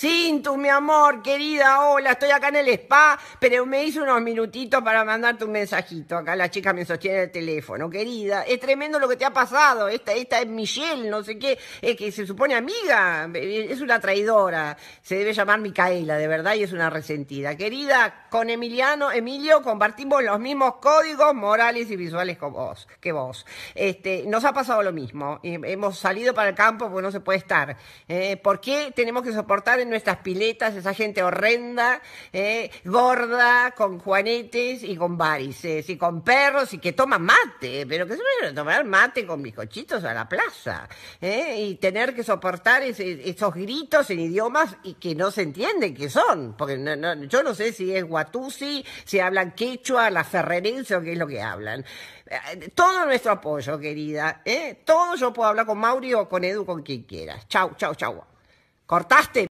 Cintu, mi amor, querida, hola, estoy acá en el spa, pero me hice unos minutitos para mandarte un mensajito. Acá la chica me sostiene el teléfono, querida. Es tremendo lo que te ha pasado. Esta, esta es Michelle, no sé qué, es que se supone amiga, es una traidora. Se debe llamar Micaela, de verdad, y es una resentida. Querida, con Emiliano, Emilio, compartimos los mismos códigos morales y visuales con vos, que vos. Este, nos ha pasado lo mismo. Hemos salido para el campo porque no se puede estar. Eh, ¿Por qué tenemos que soportar en nuestras piletas, esa gente horrenda, eh, gorda, con juanetes y con varices y con perros y que toman mate, pero que se vayan tomar mate con mis cochitos a la plaza eh, y tener que soportar esos gritos en idiomas y que no se entienden qué son, porque yo no sé si es guatusi, si hablan quechua, la ferrerense o qué es lo que hablan. Eh, todo nuestro apoyo, querida. Todo yo puedo hablar con Mauri o con Edu, con quien quieras. Chau, chau, chau. ¿Cortaste?